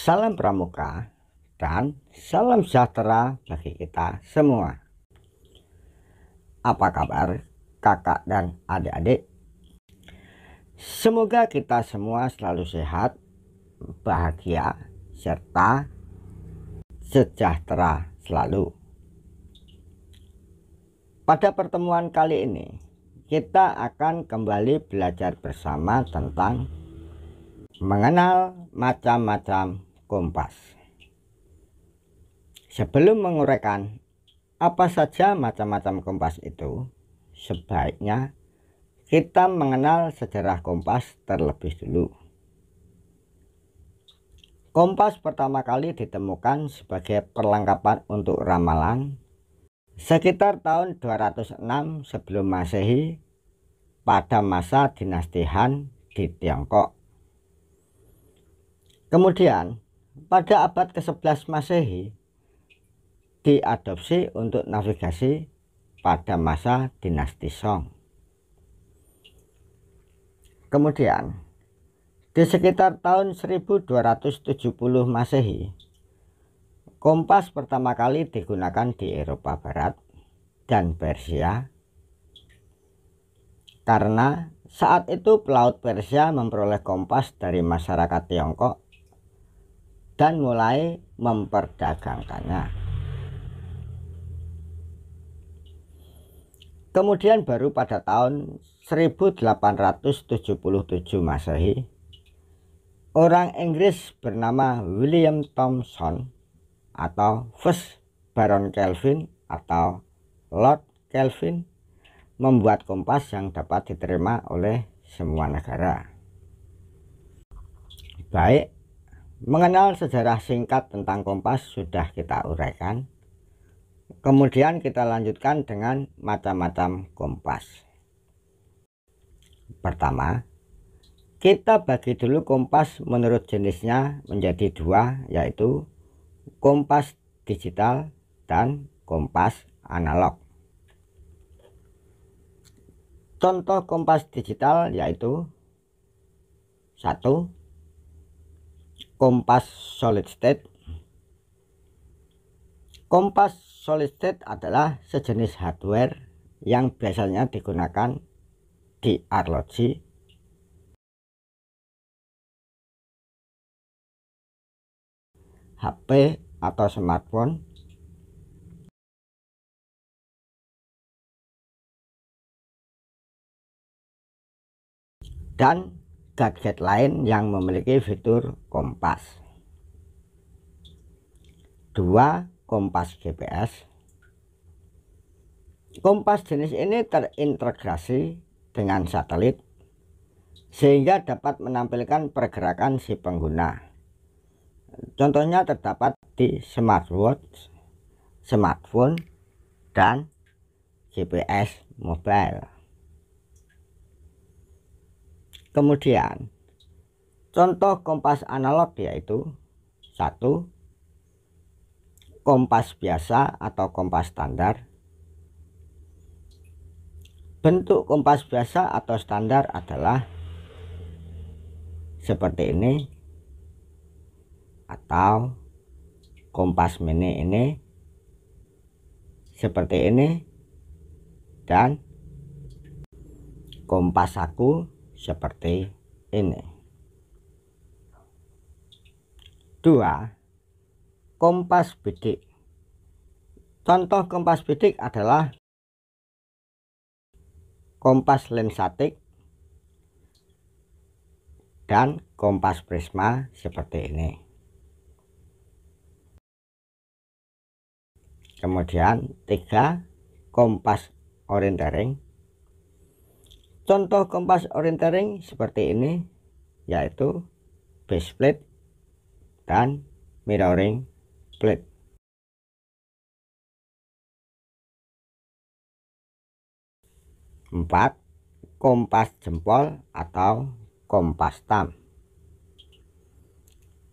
salam pramuka, dan salam sejahtera bagi kita semua. Apa kabar kakak dan adik-adik? Semoga kita semua selalu sehat, bahagia, serta sejahtera selalu. Pada pertemuan kali ini, kita akan kembali belajar bersama tentang mengenal macam-macam kompas. Sebelum menguraikan apa saja macam-macam kompas itu, sebaiknya kita mengenal sejarah kompas terlebih dulu. Kompas pertama kali ditemukan sebagai perlengkapan untuk ramalan sekitar tahun 206 sebelum Masehi pada masa dinasti Han di Tiongkok. Kemudian, pada abad ke-11 Masehi diadopsi untuk navigasi pada masa dinasti Song. Kemudian, di sekitar tahun 1270 Masehi, kompas pertama kali digunakan di Eropa Barat dan Persia karena saat itu pelaut Persia memperoleh kompas dari masyarakat Tiongkok dan mulai memperdagangkannya. Kemudian baru pada tahun 1877 Masehi, orang Inggris bernama William Thomson atau First Baron Kelvin atau Lord Kelvin membuat kompas yang dapat diterima oleh semua negara. Baik Mengenal sejarah singkat tentang kompas sudah kita uraikan. Kemudian kita lanjutkan dengan macam-macam kompas. Pertama, kita bagi dulu kompas menurut jenisnya menjadi dua yaitu kompas digital dan kompas analog. Contoh kompas digital yaitu satu kompas solid state kompas solid state adalah sejenis hardware yang biasanya digunakan di arloji HP atau smartphone dan gadget lain yang memiliki fitur kompas. 2. Kompas GPS Kompas jenis ini terintegrasi dengan satelit sehingga dapat menampilkan pergerakan si pengguna. Contohnya terdapat di smartwatch, smartphone, dan GPS mobile. Kemudian contoh kompas analog yaitu satu kompas biasa atau kompas standar. Bentuk kompas biasa atau standar adalah seperti ini atau kompas mini ini seperti ini dan kompas aku seperti ini. Dua, kompas bidik. Contoh kompas bidik adalah kompas lensatik dan kompas prisma seperti ini. Kemudian tiga kompas orientering Contoh kompas orientering seperti ini yaitu base plate dan mirroring plate. Empat, kompas jempol atau kompas tam.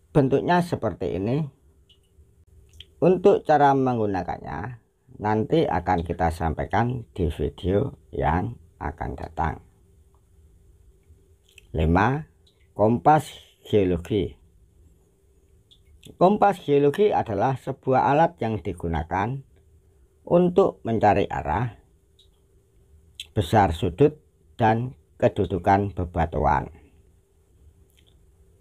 Bentuknya seperti ini. Untuk cara menggunakannya nanti akan kita sampaikan di video yang akan datang. 5. Kompas geologi Kompas geologi adalah sebuah alat yang digunakan untuk mencari arah, besar sudut, dan kedudukan bebatuan.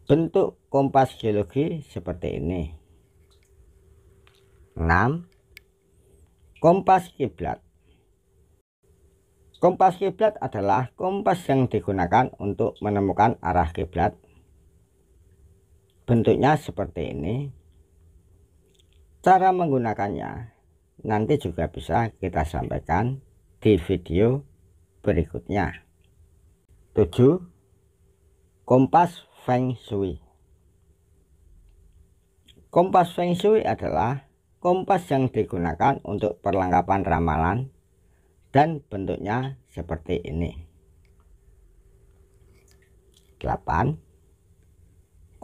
Bentuk kompas geologi seperti ini. 6. Kompas kiblat Kompas kiblat adalah kompas yang digunakan untuk menemukan arah kiblat. Bentuknya seperti ini. Cara menggunakannya nanti juga bisa kita sampaikan di video berikutnya. 7. Kompas Feng Shui Kompas Feng Shui adalah kompas yang digunakan untuk perlengkapan ramalan dan bentuknya seperti ini 8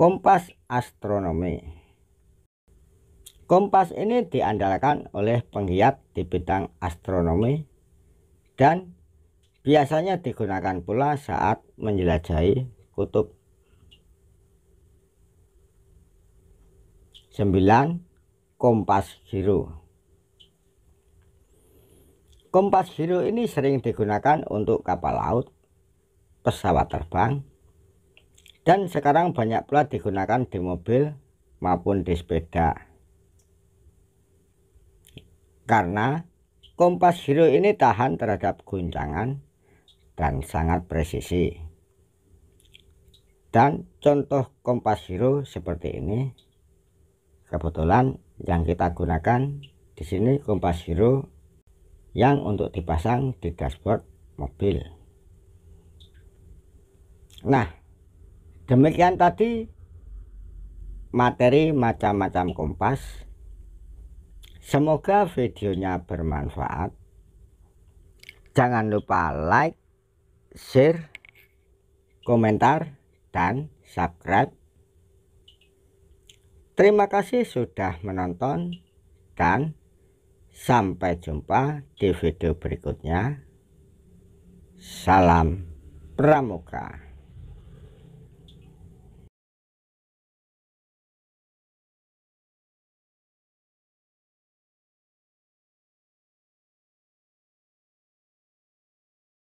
kompas astronomi kompas ini diandalkan oleh penggiat di bidang astronomi dan biasanya digunakan pula saat menjelajahi kutub 9 kompas biru Kompas biru ini sering digunakan untuk kapal laut, pesawat terbang, dan sekarang banyak pula digunakan di mobil maupun di sepeda. Karena kompas biru ini tahan terhadap guncangan dan sangat presisi. Dan contoh kompas biru seperti ini, kebetulan yang kita gunakan di sini kompas biru yang untuk dipasang di dashboard mobil nah demikian tadi materi macam-macam kompas semoga videonya bermanfaat jangan lupa like share komentar dan subscribe terima kasih sudah menonton dan Sampai jumpa di video berikutnya. Salam Pramuka.